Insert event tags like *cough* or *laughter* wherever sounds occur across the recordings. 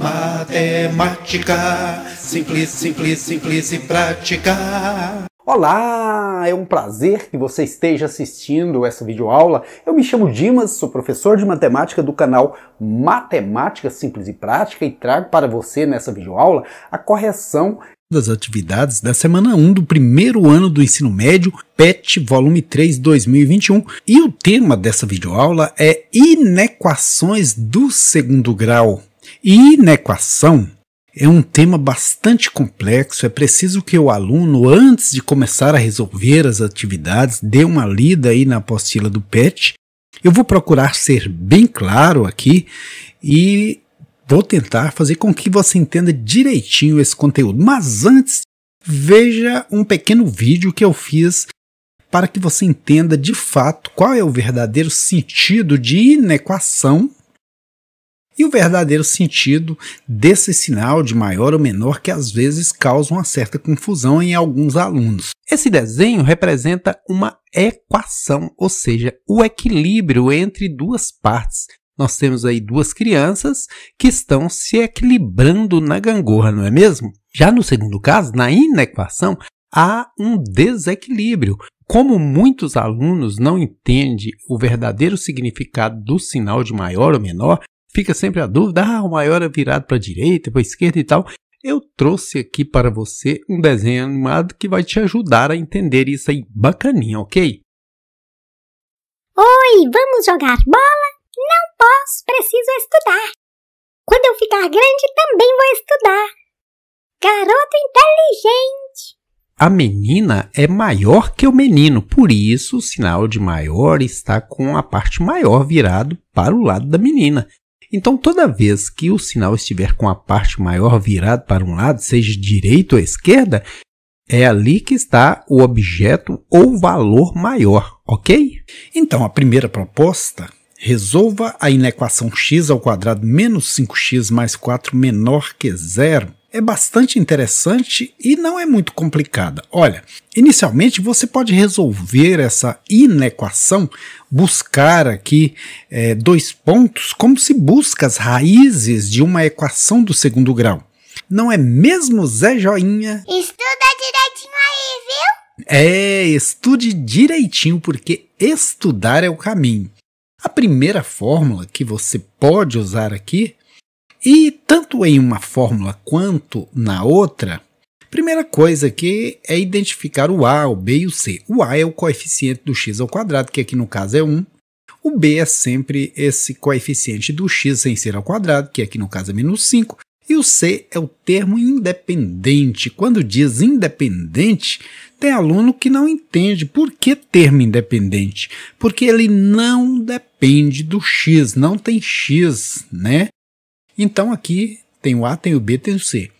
Matemática, simples, simples, simples e prática. Olá, é um prazer que você esteja assistindo essa videoaula. Eu me chamo Dimas, sou professor de matemática do canal Matemática Simples e Prática e trago para você nessa videoaula a correção das atividades da semana 1 do primeiro ano do ensino médio, PET volume 3 2021, e o tema dessa videoaula é inequações do segundo grau. Inequação é um tema bastante complexo, é preciso que o aluno, antes de começar a resolver as atividades, dê uma lida aí na apostila do PET. Eu vou procurar ser bem claro aqui e vou tentar fazer com que você entenda direitinho esse conteúdo. Mas antes, veja um pequeno vídeo que eu fiz para que você entenda de fato qual é o verdadeiro sentido de inequação e o verdadeiro sentido desse sinal de maior ou menor que às vezes causa uma certa confusão em alguns alunos. Esse desenho representa uma equação, ou seja, o equilíbrio entre duas partes. Nós temos aí duas crianças que estão se equilibrando na gangorra, não é mesmo? Já no segundo caso, na inequação, há um desequilíbrio. Como muitos alunos não entendem o verdadeiro significado do sinal de maior ou menor, Fica sempre a dúvida, ah, o maior é virado para a direita, para a esquerda e tal. Eu trouxe aqui para você um desenho animado que vai te ajudar a entender isso aí bacaninha, ok? Oi, vamos jogar bola? Não posso, preciso estudar. Quando eu ficar grande também vou estudar. Garoto inteligente. A menina é maior que o menino, por isso o sinal de maior está com a parte maior virado para o lado da menina. Então, toda vez que o sinal estiver com a parte maior virada para um lado, seja direito ou esquerda, é ali que está o objeto ou valor maior, ok? Então, a primeira proposta resolva a inequação x ao quadrado menos 5x mais 4 menor que zero é bastante interessante e não é muito complicada. Olha, inicialmente você pode resolver essa inequação, buscar aqui é, dois pontos, como se busca as raízes de uma equação do segundo grau. Não é mesmo, Zé Joinha? Estuda direitinho aí, viu? É, estude direitinho, porque estudar é o caminho. A primeira fórmula que você pode usar aqui e tanto em uma fórmula quanto na outra, primeira coisa aqui é identificar o A, o B e o C. O A é o coeficiente do x ao quadrado, que aqui no caso é 1. O B é sempre esse coeficiente do x sem ser ao quadrado, que aqui no caso é menos 5. E o C é o termo independente. Quando diz independente, tem aluno que não entende por que termo independente, porque ele não depende do x, não tem x, né? Então aqui tem o A, tem o B, tem o C.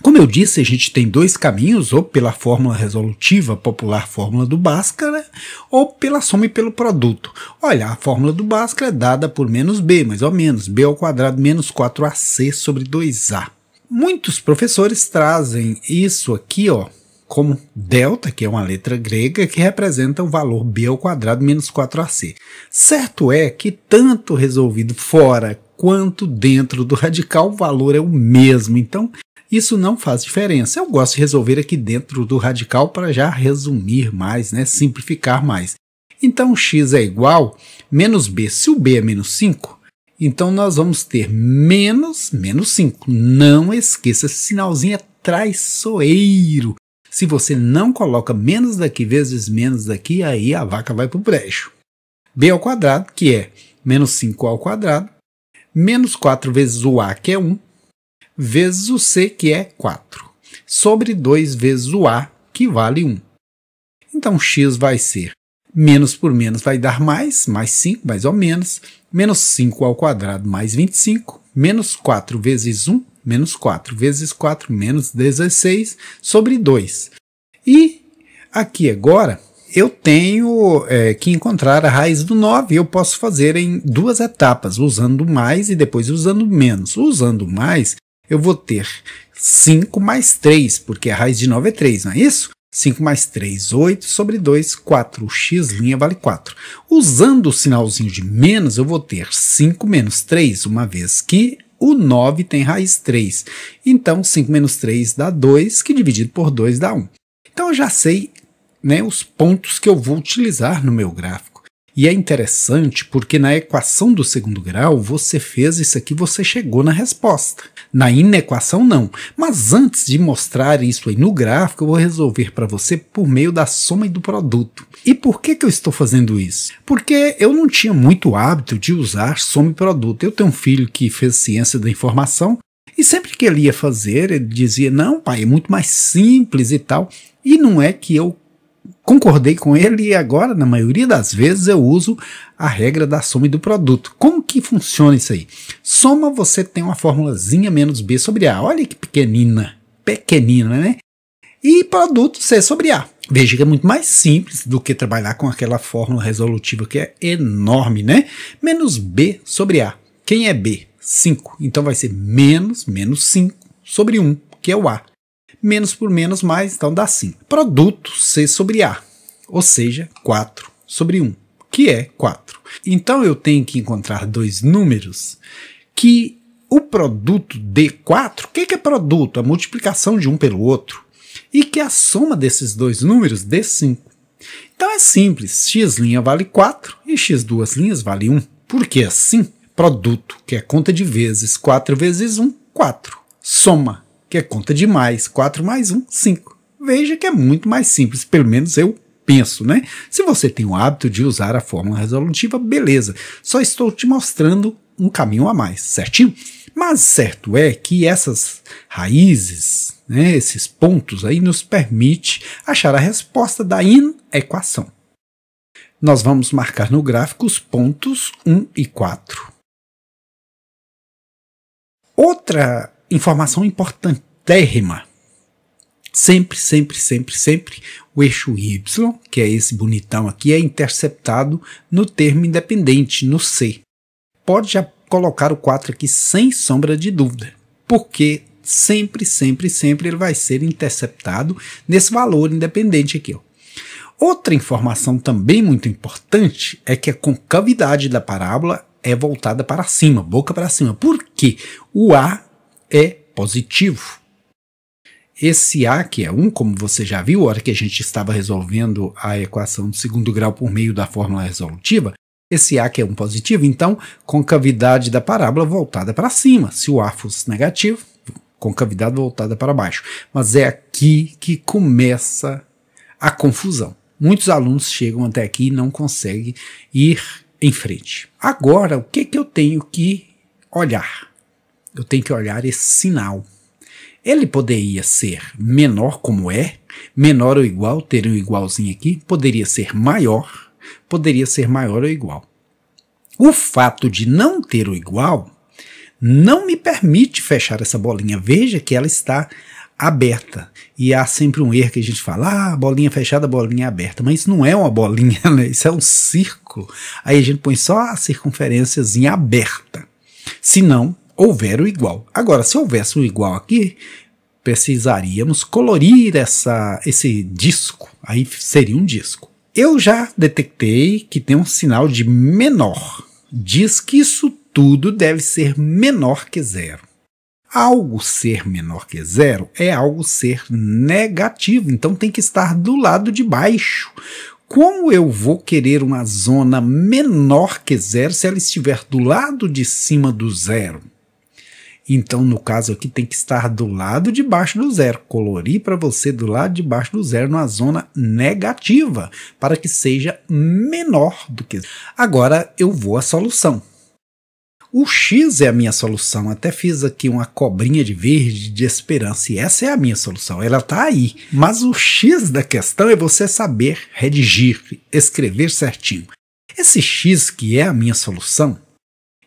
Como eu disse, a gente tem dois caminhos, ou pela fórmula resolutiva, popular fórmula do Bhaskara, né? ou pela soma e pelo produto. Olha, a fórmula do Bhaskara é dada por menos b, mais ou menos, b ao quadrado menos 4ac sobre 2a. Muitos professores trazem isso aqui, ó, como delta, que é uma letra grega que representa o valor b ao quadrado menos 4ac. Certo é que tanto resolvido fora quanto dentro do radical, o valor é o mesmo. Então, isso não faz diferença. Eu gosto de resolver aqui dentro do radical para já resumir mais, né? simplificar mais. Então, x é igual menos b. Se o b é menos 5, então nós vamos ter menos menos 5. Não esqueça, esse sinalzinho é traiçoeiro. Se você não coloca menos daqui vezes menos daqui, aí a vaca vai para o brejo. b ao quadrado, que é menos 5 ao quadrado, menos 4 vezes o A, que é 1, vezes o C, que é 4, sobre 2 vezes o A, que vale 1. Então x vai ser menos por menos vai dar mais, mais 5, mais ou menos, menos 5 ao quadrado mais 25, menos 4 vezes 1, menos 4 vezes 4, menos 16, sobre 2. E aqui agora eu tenho é, que encontrar a raiz do 9. Eu posso fazer em duas etapas, usando mais e depois usando menos. Usando mais, eu vou ter 5 mais 3, porque a raiz de 9 é 3, não é isso? 5 mais 3, 8 sobre 2, 4. O x' vale 4. Usando o sinalzinho de menos, eu vou ter 5 menos 3, uma vez que o 9 tem raiz 3. Então, 5 menos 3 dá 2, que dividido por 2 dá 1. Então, eu já sei né, os pontos que eu vou utilizar no meu gráfico. E é interessante porque na equação do segundo grau você fez isso aqui, você chegou na resposta. Na inequação não, mas antes de mostrar isso aí no gráfico, eu vou resolver para você por meio da soma e do produto. E por que, que eu estou fazendo isso? Porque eu não tinha muito hábito de usar soma e produto. Eu tenho um filho que fez ciência da informação e sempre que ele ia fazer, ele dizia: "Não, pai, é muito mais simples e tal". E não é que eu concordei com ele e agora, na maioria das vezes, eu uso a regra da soma e do produto. Como que funciona isso aí? Soma, você tem uma formulazinha menos B sobre A. Olha que pequenina, pequenina, né? E produto C sobre A. Veja que é muito mais simples do que trabalhar com aquela fórmula resolutiva que é enorme, né? Menos B sobre A. Quem é B? 5. Então vai ser menos menos 5 sobre 1, que é o A menos por menos mais, então dá assim. Produto C sobre A, ou seja, 4 sobre 1, que é 4. Então eu tenho que encontrar dois números que o produto d 4, o que, é que é produto? A multiplicação de um pelo outro. E que a soma desses dois números dê 5. Então é simples, x' vale 4 e x duas linhas vale 1. Porque assim, produto, que é conta de vezes 4 vezes 1, 4. Soma que é conta de mais. 4 mais 1, 5. Veja que é muito mais simples, pelo menos eu penso, né? Se você tem o hábito de usar a fórmula resolutiva, beleza. Só estou te mostrando um caminho a mais, certinho? Mas certo é que essas raízes, né, esses pontos aí nos permite achar a resposta da inequação. Nós vamos marcar no gráfico os pontos 1 e 4. Outra informação importantérrima. Sempre, sempre, sempre, sempre, o eixo Y, que é esse bonitão aqui, é interceptado no termo independente, no C. Pode já colocar o 4 aqui sem sombra de dúvida, porque sempre, sempre, sempre ele vai ser interceptado nesse valor independente aqui. Ó. Outra informação também muito importante é que a concavidade da parábola é voltada para cima, boca para cima, porque o A é positivo. Esse A, que é 1, como você já viu, a hora que a gente estava resolvendo a equação do segundo grau por meio da fórmula resolutiva, esse A que é 1 positivo, então, concavidade da parábola voltada para cima. Se o A fosse negativo, concavidade voltada para baixo. Mas é aqui que começa a confusão. Muitos alunos chegam até aqui e não conseguem ir em frente. Agora, o que, que eu tenho que olhar? eu tenho que olhar esse sinal. Ele poderia ser menor como é, menor ou igual, ter um igualzinho aqui, poderia ser maior, poderia ser maior ou igual. O fato de não ter o igual não me permite fechar essa bolinha. Veja que ela está aberta. E há sempre um erro que a gente fala, ah, bolinha fechada, bolinha é aberta. Mas isso não é uma bolinha, *laughs* né? isso é um círculo. Aí a gente põe só a circunferênciazinha aberta. Se não, houver o igual. Agora, se houvesse o igual aqui, precisaríamos colorir essa, esse disco. Aí seria um disco. Eu já detectei que tem um sinal de menor. Diz que isso tudo deve ser menor que zero. Algo ser menor que zero é algo ser negativo, então tem que estar do lado de baixo. Como eu vou querer uma zona menor que zero se ela estiver do lado de cima do zero? Então, no caso aqui, tem que estar do lado de baixo do zero. Colorir para você do lado de baixo do zero, na zona negativa, para que seja menor do que. Agora eu vou à solução. O X é a minha solução. Até fiz aqui uma cobrinha de verde de esperança. E essa é a minha solução. Ela está aí. Mas o X da questão é você saber redigir, escrever certinho. Esse X que é a minha solução,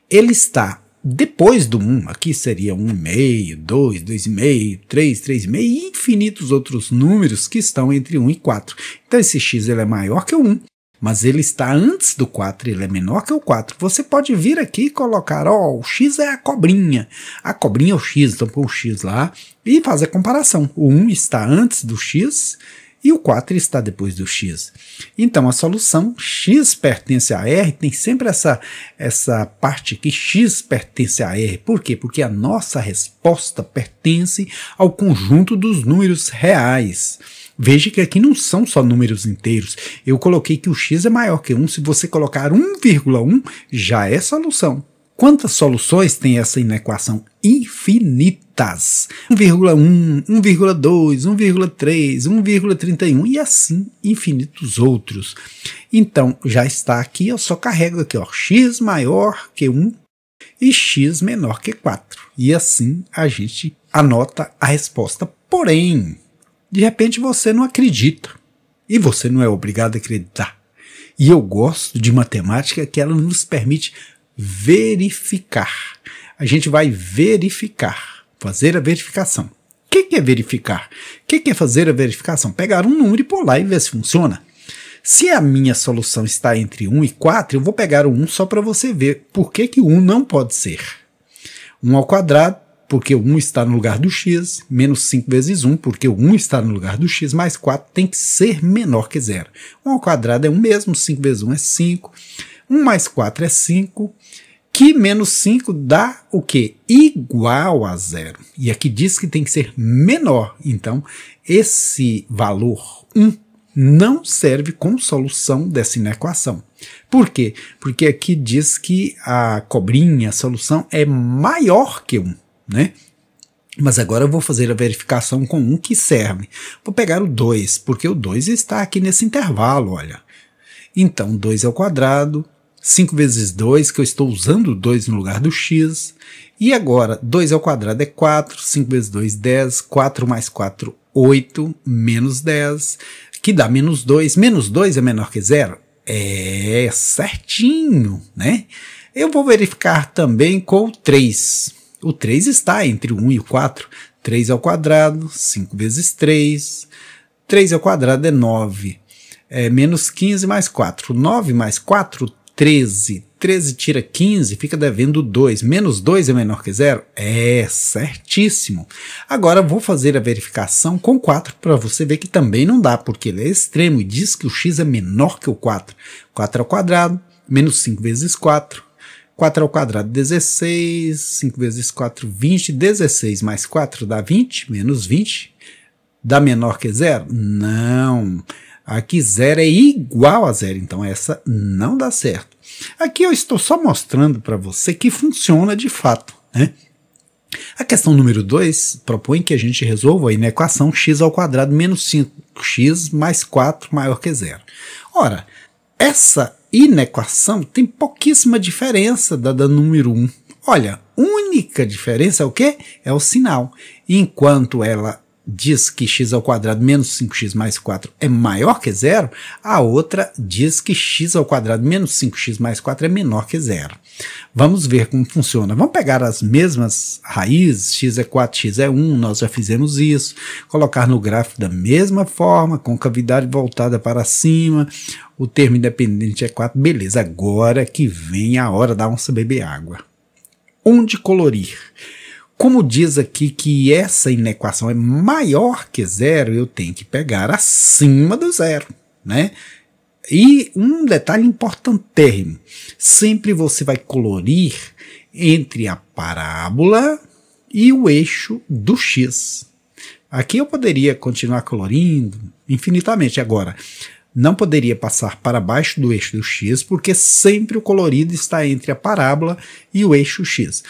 ele está depois do 1, um, aqui seria 1,5, 2, 2,5, 3, 3,5 e infinitos outros números que estão entre 1 um e 4. Então esse x ele é maior que o 1, mas ele está antes do 4, ele é menor que o 4. Você pode vir aqui e colocar, ó, o x é a cobrinha, a cobrinha é o x, então põe o x lá e fazer a comparação. O 1 está antes do x e o 4 está depois do x. Então a solução x pertence a r tem sempre essa, essa parte que x pertence a r. Por quê? Porque a nossa resposta pertence ao conjunto dos números reais. Veja que aqui não são só números inteiros. Eu coloquei que o x é maior que 1. Se você colocar 1,1, já é solução. Quantas soluções tem essa inequação? Infinita. 1,1, 1,2, 1,3, 1,31 e assim infinitos outros. Então, já está aqui, eu só carrego aqui, ó, x maior que 1 e x menor que 4. E assim a gente anota a resposta. Porém, de repente você não acredita. E você não é obrigado a acreditar. E eu gosto de matemática que ela nos permite verificar. A gente vai verificar fazer a verificação. O que, que, é verificar? O que, que é fazer a verificação? Pegar um número e pôr lá e ver se funciona. Se a minha solução está entre 1 e 4, eu vou pegar o 1 só para você ver por que, que o 1 não pode ser. 1 ao quadrado, porque o 1 está no lugar do x, menos 5 vezes 1, porque o 1 está no lugar do x, mais 4 tem que ser menor que zero. 1 ao quadrado é 1 mesmo, 5 vezes 1 é 5, 1 mais 4 é 5, que menos 5 dá o quê? Igual a zero. E aqui diz que tem que ser menor. Então, esse valor 1 não serve como solução dessa inequação. Por quê? Porque aqui diz que a cobrinha, a solução, é maior que 1, né? Mas agora eu vou fazer a verificação com um que serve. Vou pegar o 2, porque o 2 está aqui nesse intervalo, olha. Então, 2 ao quadrado 5 vezes 2, que eu estou usando 2 no lugar do x. E agora, 2 ao quadrado é 4, 5 vezes 2, 10, 4 mais 4, 8, menos 10, que dá menos 2. Menos 2 é menor que zero? É certinho, né? Eu vou verificar também com o 3. O 3 está entre o 1 e o 4. 3 ao quadrado, 5 vezes 3. 3 ao quadrado é 9. É menos 15 mais 4. 9 mais 4, 13. 13 tira 15, fica devendo 2. Menos 2 é menor que 0? É, certíssimo. Agora vou fazer a verificação com 4 para você ver que também não dá, porque ele é extremo e diz que o x é menor que o 4. 4 ao quadrado, menos 5 vezes 4. 4 ao quadrado, 16. 5 vezes 4, 20. 16 mais 4 dá 20, menos 20. Dá menor que 0? Não. Não. Aqui zero é igual a zero, então essa não dá certo. Aqui eu estou só mostrando para você que funciona de fato. Né? A questão número 2 propõe que a gente resolva a inequação x ao quadrado menos 5x mais 4 maior que zero. Ora, essa inequação tem pouquíssima diferença da da número 1. Um. Olha, única diferença é o que? É o sinal. Enquanto ela diz que x ao quadrado menos 5x mais 4 é maior que zero, a outra diz que x ao quadrado menos 5x mais 4 é menor que zero. Vamos ver como funciona. Vamos pegar as mesmas raízes, x é 4, x é 1, nós já fizemos isso, colocar no gráfico da mesma forma, concavidade voltada para cima, o termo independente é 4, beleza, agora que vem a hora da onça beber água. Onde colorir? Como diz aqui que essa inequação é maior que zero, eu tenho que pegar acima do zero, né? E um detalhe importantérrimo: sempre você vai colorir entre a parábola e o eixo do x. Aqui eu poderia continuar colorindo infinitamente. Agora, não poderia passar para baixo do eixo do x, porque sempre o colorido está entre a parábola e o eixo x.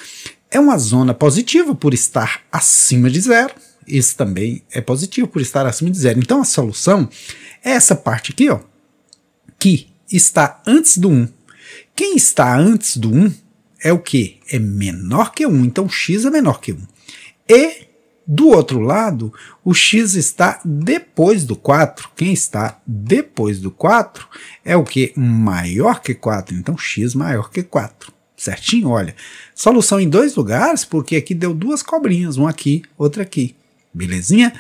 É uma zona positiva por estar acima de zero. Isso também é positivo por estar acima de zero. Então a solução é essa parte aqui, ó, que está antes do 1. Quem está antes do 1 é o que? É menor que 1. Então x é menor que 1. E do outro lado, o x está depois do 4. Quem está depois do 4 é o que? Maior que 4. Então, x maior que 4 certinho, olha, solução em dois lugares, porque aqui deu duas cobrinhas, uma aqui, outra aqui. Belezinha?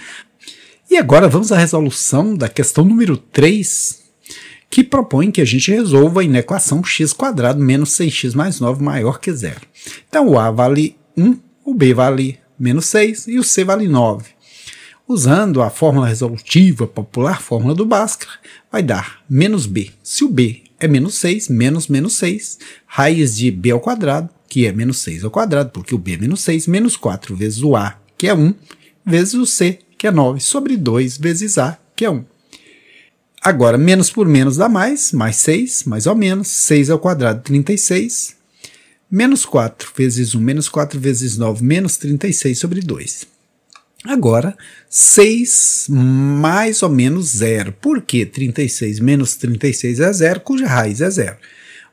E agora vamos à resolução da questão número 3, que propõe que a gente resolva a inequação x menos 6x mais 9 maior que zero. Então o a vale 1, o b vale menos 6 e o c vale 9. Usando a fórmula resolutiva popular, fórmula do Bhaskara, vai dar menos b. Se o b é menos 6, menos menos 6, raiz de b ao quadrado, que é menos 6 ao quadrado, porque o b é menos 6, menos 4 vezes o a, que é 1, vezes o c, que é 9, sobre 2 vezes a, que é 1. Agora, menos por menos dá mais, mais 6, mais ou menos, 6 ao quadrado, 36, menos 4 vezes 1, menos 4 vezes 9, menos 36 sobre 2. Agora, 6 mais ou menos 0. Por que 36 menos 36 é 0, cuja raiz é 0.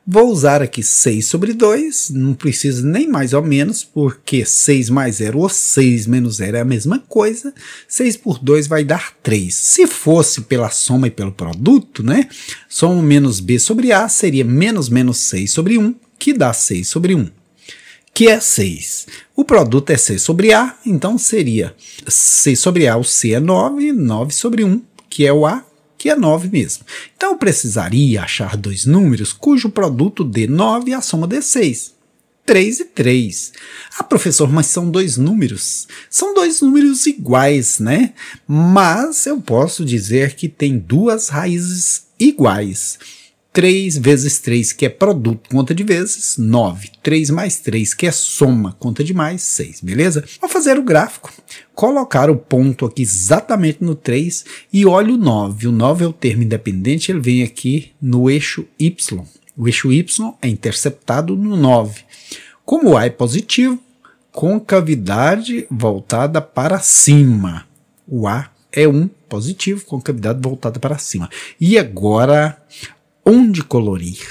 Vou usar aqui 6 sobre 2, não preciso nem mais ou menos, porque 6 mais 0 ou 6 menos 0 é a mesma coisa. 6 por 2 vai dar 3. Se fosse pela soma e pelo produto, né? Soma menos b sobre a seria menos menos 6 sobre 1, que dá 6 sobre 1 que é 6. O produto é 6 sobre A, então seria 6 sobre A, o C é 9, 9 sobre 1, que é o A, que é 9 mesmo. Então eu precisaria achar dois números cujo produto dê 9 e a soma dê 6. 3 e 3. Ah, professor, mas são dois números. São dois números iguais, né? Mas eu posso dizer que tem duas raízes iguais. 3 vezes 3, que é produto, conta de vezes, 9. 3 mais 3, que é soma, conta de mais, 6, beleza? Vou fazer o gráfico, colocar o ponto aqui exatamente no 3 e olha o 9. O 9 é o termo independente, ele vem aqui no eixo Y. O eixo Y é interceptado no 9. Como o A é positivo, concavidade voltada para cima. O A é 1 positivo, concavidade voltada para cima. E agora onde colorir.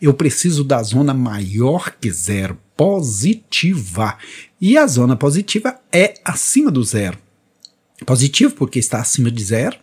Eu preciso da zona maior que zero, positiva. E a zona positiva é acima do zero. Positivo porque está acima de zero,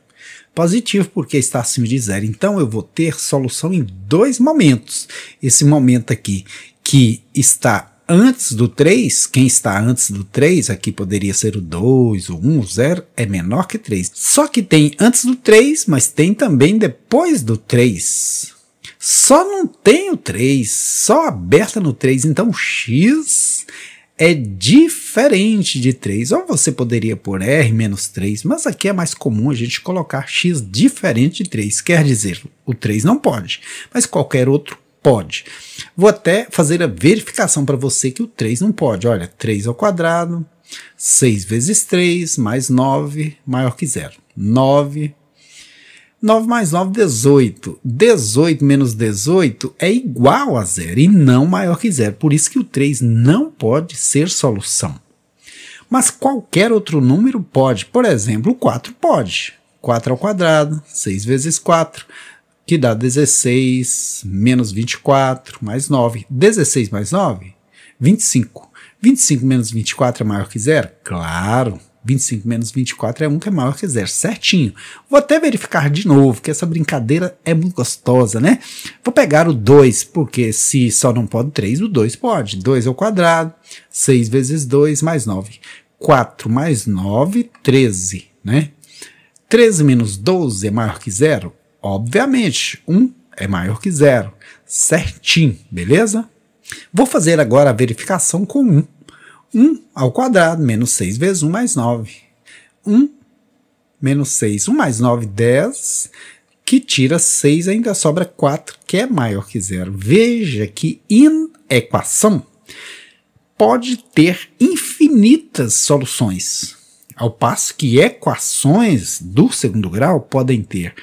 positivo porque está acima de zero. Então eu vou ter solução em dois momentos. Esse momento aqui que está antes do 3, quem está antes do 3, aqui poderia ser o 2, o 1, o 0, é menor que 3. Só que tem antes do 3, mas tem também depois do 3. Só não tem o 3, só aberta no 3, então x é diferente de 3. Ou você poderia pôr R menos 3, mas aqui é mais comum a gente colocar x diferente de 3. Quer dizer, o 3 não pode, mas qualquer outro pode. Vou até fazer a verificação para você que o 3 não pode. Olha, 3 ao quadrado, 6 vezes 3, mais 9, maior que zero. 9. 9 mais 9, 18. 18 menos 18 é igual a zero e não maior que zero. Por isso que o 3 não pode ser solução. Mas qualquer outro número pode. Por exemplo, o 4 pode. 4 ao quadrado, 6 vezes 4, que dá 16 menos 24 mais 9. 16 mais 9? 25. 25 menos 24 é maior que zero? Claro. 25 menos 24 é 1 que é maior que zero, certinho. Vou até verificar de novo, que essa brincadeira é muito gostosa, né? Vou pegar o 2, porque se só não pode 3, o 2 pode. 2 ao quadrado, 6 vezes 2 mais 9. 4 mais 9, 13, né? 13 menos 12 é maior que zero? Obviamente, 1 um é maior que 0. Certinho, beleza? Vou fazer agora a verificação com 1. Um. 1 um ao quadrado menos 6 vezes 1 mais 9. 1 menos 6, 1 mais 9, 10, que tira 6, ainda sobra 4, que é maior que zero. Veja que equação pode ter infinitas soluções, ao passo que equações do segundo grau podem ter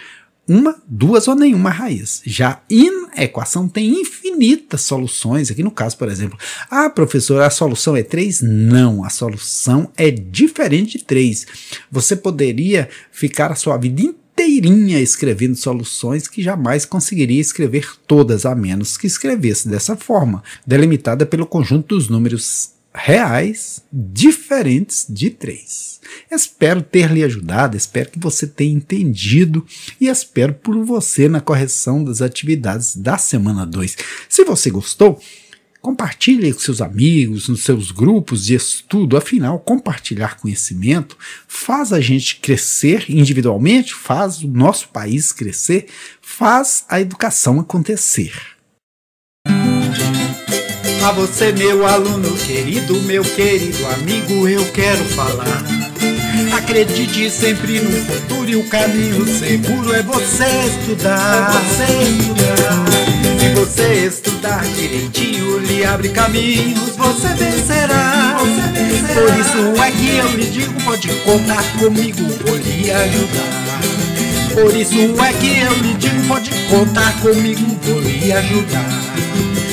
uma, duas ou nenhuma raiz. Já in equação tem infinitas soluções. Aqui no caso, por exemplo, ah, professor, a solução é 3? Não, a solução é diferente de 3. Você poderia ficar a sua vida inteirinha escrevendo soluções que jamais conseguiria escrever todas, a menos que escrevesse dessa forma, delimitada pelo conjunto dos números reais diferentes de três. Espero ter lhe ajudado, espero que você tenha entendido e espero por você na correção das atividades da semana 2. Se você gostou, compartilhe com seus amigos, nos seus grupos de estudo, afinal, compartilhar conhecimento faz a gente crescer individualmente, faz o nosso país crescer, faz a educação acontecer a você, meu aluno querido, meu querido amigo, eu quero falar. Acredite sempre no futuro e o caminho seguro é você estudar. É você estudar. Se você estudar direitinho, lhe abre caminhos, você vencerá. Você vencerá. Por isso é que eu lhe digo, pode contar comigo, vou lhe ajudar. Por isso é que eu lhe digo, pode contar comigo, vou lhe ajudar.